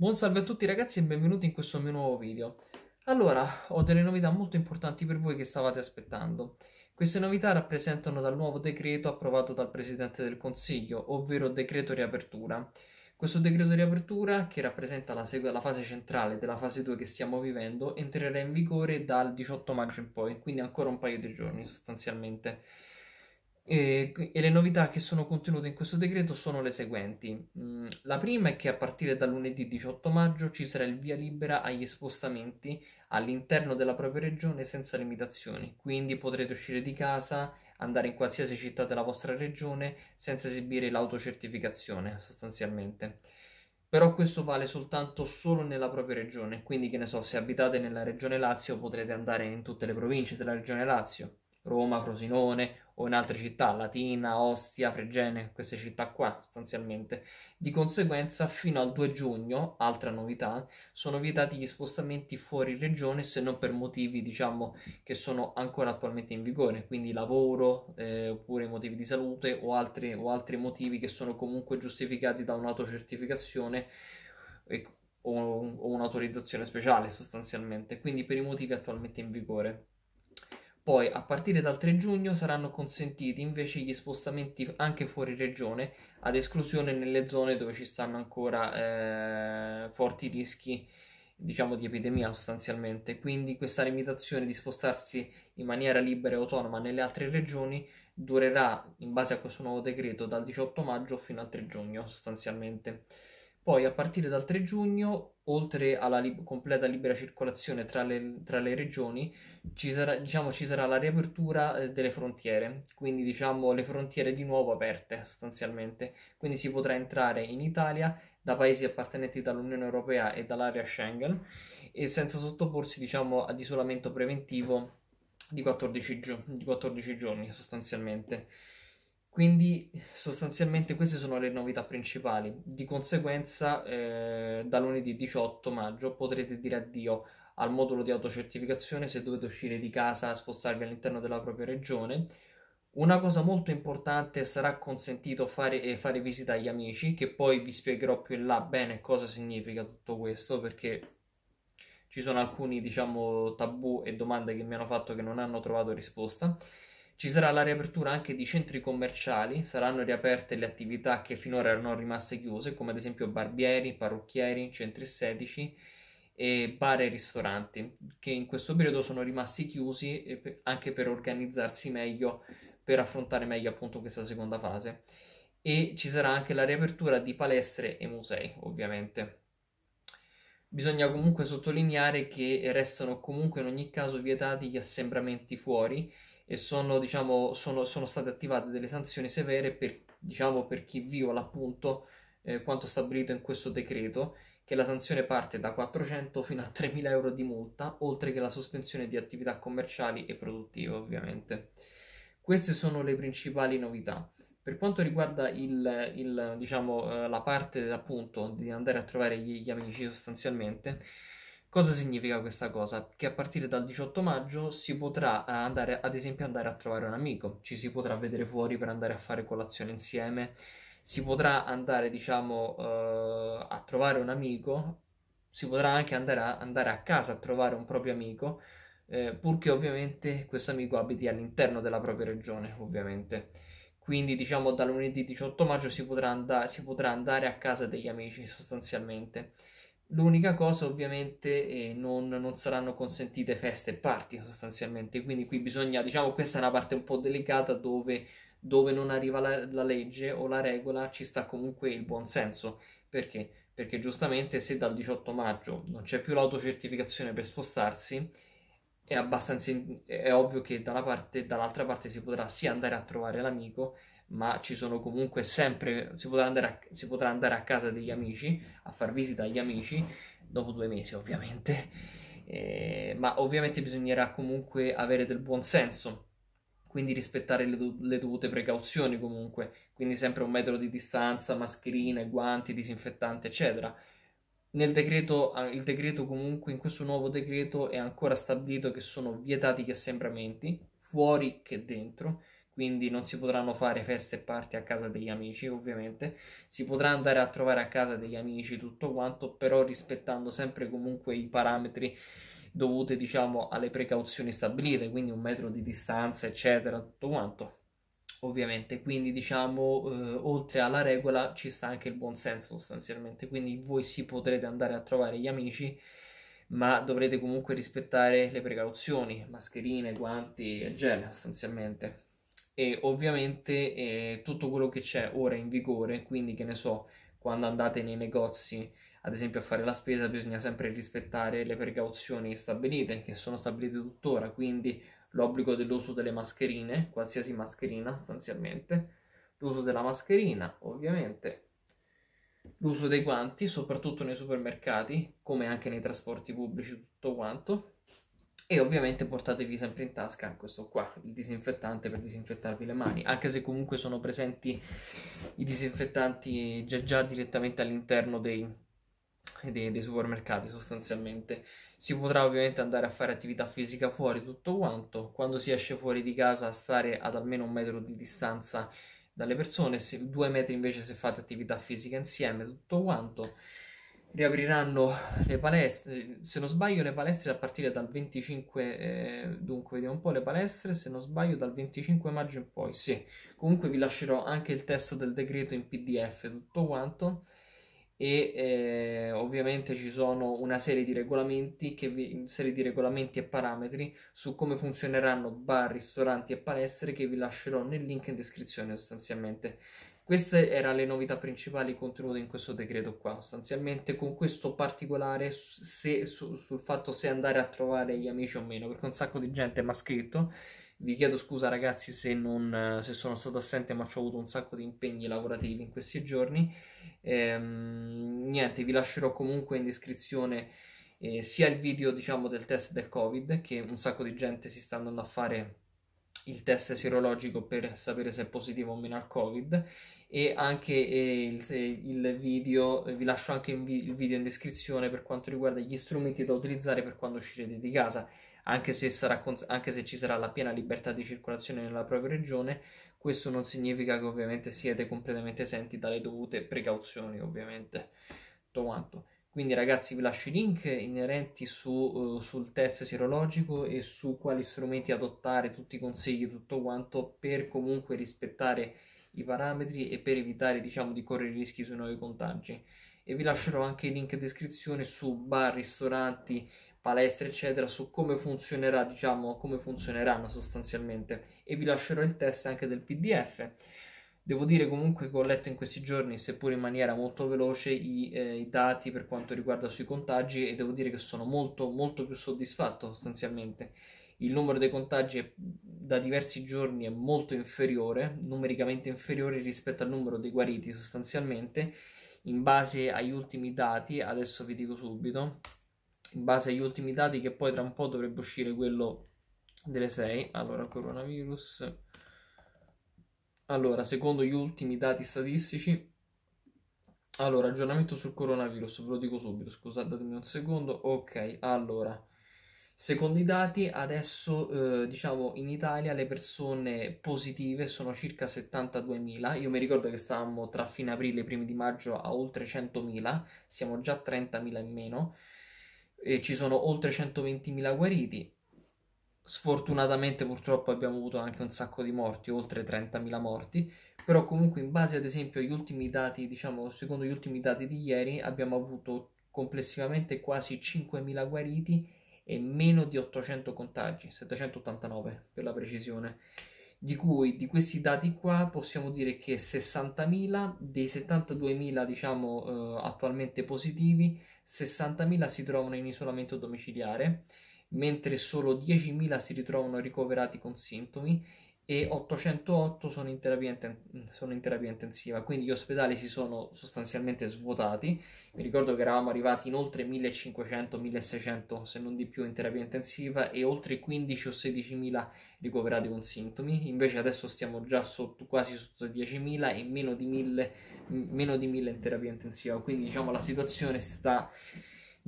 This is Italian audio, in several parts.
Buon salve a tutti ragazzi e benvenuti in questo mio nuovo video. Allora, ho delle novità molto importanti per voi che stavate aspettando. Queste novità rappresentano dal nuovo decreto approvato dal Presidente del Consiglio, ovvero decreto riapertura. Questo decreto riapertura, che rappresenta la, la fase centrale della fase 2 che stiamo vivendo, entrerà in vigore dal 18 maggio in poi, quindi ancora un paio di giorni sostanzialmente. E, le novità che sono contenute in questo decreto sono le seguenti. Mm, la prima è che a partire da lunedì 18 maggio ci sarà il via libera agli spostamenti all'interno della propria regione senza limitazioni, quindi potrete uscire di casa, andare in qualsiasi città della vostra regione senza esibire l'autocertificazione sostanzialmente però questo vale soltanto solo nella propria regione, quindi che ne so, se abitate nella regione Lazio potrete andare in tutte le province della regione Lazio, Roma, Frosinone o in altre città, Latina, Ostia, Fregene, queste città qua sostanzialmente. Di conseguenza fino al 2 giugno, altra novità, sono vietati gli spostamenti fuori regione se non per motivi diciamo che sono ancora attualmente in vigore, quindi lavoro eh, oppure motivi di salute o altri, o altri motivi che sono comunque giustificati da un'autocertificazione e, o, o un'autorizzazione speciale sostanzialmente, quindi per i motivi attualmente in vigore. Poi, a partire dal 3 giugno, saranno consentiti invece gli spostamenti anche fuori regione, ad esclusione nelle zone dove ci stanno ancora eh, forti rischi diciamo di epidemia sostanzialmente, quindi questa limitazione di spostarsi in maniera libera e autonoma nelle altre regioni durerà in base a questo nuovo decreto dal 18 maggio fino al 3 giugno sostanzialmente. Poi a partire dal 3 giugno, oltre alla li- completa libera circolazione tra le, tra le regioni, ci sarà, diciamo, ci sarà, la riapertura eh, delle frontiere, quindi diciamo le frontiere di nuovo aperte sostanzialmente. Quindi si potrà entrare in Italia da paesi appartenenti dall'Unione Europea e dall'area Schengen e senza sottoporsi diciamo, ad isolamento preventivo di 14, gio- di 14 giorni sostanzialmente. Quindi sostanzialmente queste sono le novità principali. Di conseguenza, eh, da lunedì 18 maggio potrete dire addio al modulo di autocertificazione se dovete uscire di casa, e spostarvi all'interno della propria regione. Una cosa molto importante sarà consentito fare, eh, fare visita agli amici, che poi vi spiegherò più in là bene cosa significa tutto questo, perché ci sono alcuni diciamo, tabù e domande che mi hanno fatto che non hanno trovato risposta. Ci sarà la riapertura anche di centri commerciali, saranno riaperte le attività che finora erano rimaste chiuse, come ad esempio barbieri, parrucchieri, centri estetici e bar e ristoranti, che in questo periodo sono rimasti chiusi eh, anche per organizzarsi meglio, per affrontare meglio appunto questa seconda fase. E ci sarà anche la riapertura di palestre e musei, ovviamente. Bisogna comunque sottolineare che restano comunque in ogni caso vietati gli assembramenti fuori e sono, diciamo, sono, sono state attivate delle sanzioni severe per, diciamo, per chi viola appunto eh, quanto stabilito in questo decreto, che la sanzione parte da 400 fino a 3.000 euro di multa, oltre che la sospensione di attività commerciali e produttive ovviamente. Queste sono le principali novità. Per quanto riguarda il, il, diciamo, eh, la parte appunto di andare a trovare gli, gli amici sostanzialmente, Cosa significa questa cosa? Che a partire dal 18 maggio si potrà eh, andare, ad esempio, andare a trovare un amico, ci si potrà vedere fuori per andare a fare colazione insieme, si potrà andare, diciamo, eh, a trovare un amico, si potrà anche andare a, andare a casa a trovare un proprio amico, eh, purché ovviamente questo amico abiti all'interno della propria regione, ovviamente. Quindi diciamo da lunedì 18 maggio si potrà, and- si potrà andare a casa degli amici sostanzialmente L'unica cosa ovviamente è non, non saranno consentite feste e party sostanzialmente, quindi qui bisogna, diciamo questa è una parte un po' delicata dove, dove non arriva la, la, legge o la regola ci sta comunque il buon senso, perché? Perché giustamente se dal 18 maggio non c'è più l'autocertificazione per spostarsi, è abbastanza in, è ovvio che da parte, dall'altra parte si potrà sia andare a trovare l'amico ma ci sono comunque sempre, si potrà, andare a, si potrà andare a casa degli amici, a far visita agli amici, dopo due mesi ovviamente, eh, ma ovviamente bisognerà comunque avere del buon senso, quindi rispettare le, le dovute precauzioni comunque, quindi sempre un metro di distanza, mascherine, guanti, disinfettante, eccetera. Nel decreto, ah, il decreto comunque, in questo nuovo decreto è ancora stabilito che sono vietati gli assembramenti, fuori che dentro, quindi non si potranno fare feste e parti a casa degli amici ovviamente, si potrà andare a trovare a casa degli amici tutto quanto, però rispettando sempre comunque i parametri dovute diciamo alle precauzioni stabilite, quindi un metro di distanza eccetera, tutto quanto. Ovviamente, quindi diciamo eh, oltre alla regola ci sta anche il buonsenso sostanzialmente, quindi voi si potrete andare a trovare gli amici ma dovrete comunque rispettare le precauzioni, mascherine, guanti e gel sostanzialmente e ovviamente eh, tutto quello che c'è ora in vigore, quindi che ne so, quando andate nei negozi ad esempio a fare la spesa bisogna sempre rispettare le precauzioni stabilite, che sono stabilite tuttora, quindi l'obbligo dell'uso delle mascherine, qualsiasi mascherina sostanzialmente, l'uso della mascherina ovviamente, l'uso dei guanti soprattutto nei supermercati come anche nei trasporti pubblici tutto quanto e ovviamente portatevi sempre in tasca questo qua, il disinfettante per disinfettarvi le mani, anche se comunque sono presenti i disinfettanti già, già direttamente all'interno dei, dei, dei, supermercati sostanzialmente. Si potrà ovviamente andare a fare attività fisica fuori tutto quanto, quando si esce fuori di casa stare ad almeno un metro di distanza dalle persone, se, due metri invece se fate attività fisica insieme tutto quanto riapriranno le palestre, se non sbaglio le palestre a partire dal 25, eh, dunque vediamo un po' le palestre, se non sbaglio dal 25 maggio in poi, sì, comunque vi lascerò anche il testo del decreto in pdf, tutto quanto, e eh, ovviamente ci sono una serie di regolamenti, che vi, serie di regolamenti e parametri su come funzioneranno bar, ristoranti e palestre che vi lascerò nel link in descrizione sostanzialmente. Queste erano le novità principali contenute in questo decreto qua, sostanzialmente con questo particolare se, su, sul fatto se andare a trovare gli amici o meno, perché un sacco di gente mi ha scritto, vi chiedo scusa ragazzi se, non, se sono stato assente ma ho avuto un sacco di impegni lavorativi in questi giorni, ehm, niente vi lascerò comunque in descrizione eh, sia il video diciamo del test del covid che un sacco di gente si sta andando a fare il test serologico per sapere se è positivo o meno al covid e anche eh, il, il, video eh, vi lascio anche vi- il video in descrizione per quanto riguarda gli strumenti da utilizzare per quando uscirete di casa anche se, sarà, anche se ci sarà la piena libertà di circolazione nella propria regione questo non significa che ovviamente siete completamente esenti dalle dovute precauzioni ovviamente tutto quanto quindi ragazzi vi lascio i link inerenti su, uh, sul test sierologico e su quali strumenti adottare, tutti i consigli, tutto quanto per comunque rispettare i parametri e per evitare diciamo di correre rischi sui nuovi contagi. E vi lascerò anche i link in descrizione su bar, ristoranti, palestre eccetera su come funzionerà diciamo come funzioneranno sostanzialmente e vi lascerò il test anche del pdf Devo dire comunque che ho letto in questi giorni, seppur in maniera molto veloce, i, eh, i dati per quanto riguarda sui contagi e devo dire che sono molto, molto più soddisfatto sostanzialmente. Il numero dei contagi è, da diversi giorni è molto inferiore, numericamente inferiore rispetto al numero dei guariti sostanzialmente. In base agli ultimi dati, adesso vi dico subito, in base agli ultimi dati che poi tra un po' dovrebbe uscire quello delle 6, allora coronavirus allora, secondo gli ultimi dati statistici, allora, aggiornamento sul coronavirus, ve lo dico subito, scusatemi un secondo. Ok, allora, secondo i dati, adesso eh, diciamo in Italia le persone positive sono circa 72.000. Io mi ricordo che stavamo tra fine aprile e primi di maggio a oltre 100.000, siamo già 30.000 in meno. E ci sono oltre 120.000 guariti, Sfortunatamente purtroppo abbiamo avuto anche un sacco di morti, oltre 30.000 morti, però comunque in base ad esempio agli ultimi dati, diciamo secondo gli ultimi dati di ieri, abbiamo avuto complessivamente quasi 5.000 guariti e meno di 800 contagi, 789 per la precisione. Di cui di questi dati qua possiamo dire che 60.000 dei 72.000 diciamo eh, attualmente positivi, 60.000 si trovano in isolamento domiciliare mentre solo 10.000 si ritrovano ricoverati con sintomi e 808 sono in, terapia, sono in terapia intensiva, quindi gli ospedali si sono sostanzialmente svuotati. Mi ricordo che eravamo arrivati in oltre 1500-1600, se non di più, in terapia intensiva e oltre 15 o 16.000 ricoverati con sintomi. Invece adesso stiamo già sotto, quasi sotto 10.000 e meno di 1.000, meno in terapia intensiva, quindi diciamo la situazione sta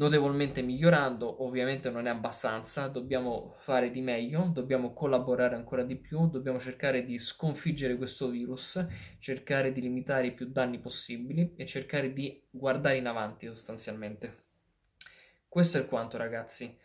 notevolmente migliorando, ovviamente non è abbastanza, dobbiamo fare di meglio, dobbiamo collaborare ancora di più, dobbiamo cercare di sconfiggere questo virus, cercare di limitare i più danni possibili e cercare di guardare in avanti sostanzialmente. Questo è quanto ragazzi.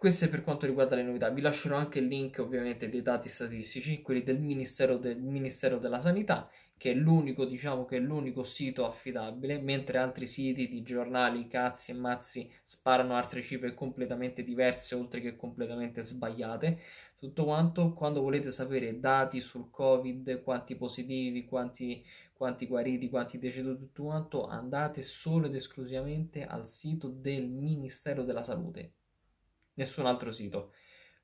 Questo è per quanto riguarda le novità. Vi lascerò anche il link ovviamente dei dati statistici, quelli del Ministero, del Ministero della Sanità, che è l'unico, diciamo, che è l'unico sito affidabile, mentre altri siti di giornali, cazzi e mazzi sparano altre cifre completamente diverse, oltre che completamente sbagliate. Tutto quanto, quando volete sapere dati sul Covid, quanti positivi, quanti, quanti guariti, quanti deceduti, tutto quanto, andate solo ed esclusivamente al sito del Ministero della Salute nessun altro sito.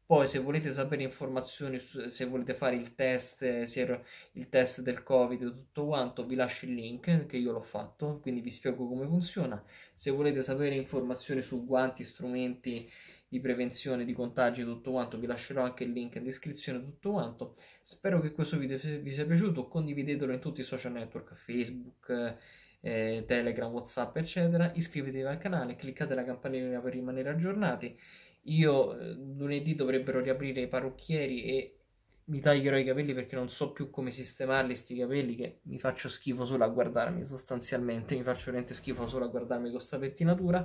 Poi se volete sapere informazioni, se volete fare il test, se il test del Covid e tutto quanto, vi lascio il link che io l'ho fatto, quindi vi spiego come funziona. Se volete sapere informazioni su guanti, strumenti di prevenzione di contagi e tutto quanto, vi lascerò anche il link in descrizione tutto quanto. Spero che questo video vi sia piaciuto, condividetelo in tutti i social network, Facebook, eh, Telegram, Whatsapp, eccetera. Iscrivetevi al canale, cliccate la campanellina per rimanere aggiornati io eh, lunedì dovrebbero riaprire i parrucchieri e mi taglierò i capelli perché non so più come sistemarli sti capelli che mi faccio schifo solo a guardarmi sostanzialmente, mi faccio veramente schifo solo a guardarmi con sta pettinatura.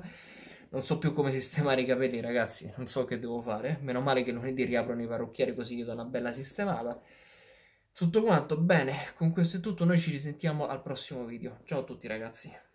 Non so più come sistemare i capelli, ragazzi, non so che devo fare. Meno male che lunedì riaprono i parrucchieri così gli do una bella sistemata. Tutto quanto, bene, con questo è tutto, noi ci risentiamo al prossimo video. Ciao a tutti ragazzi.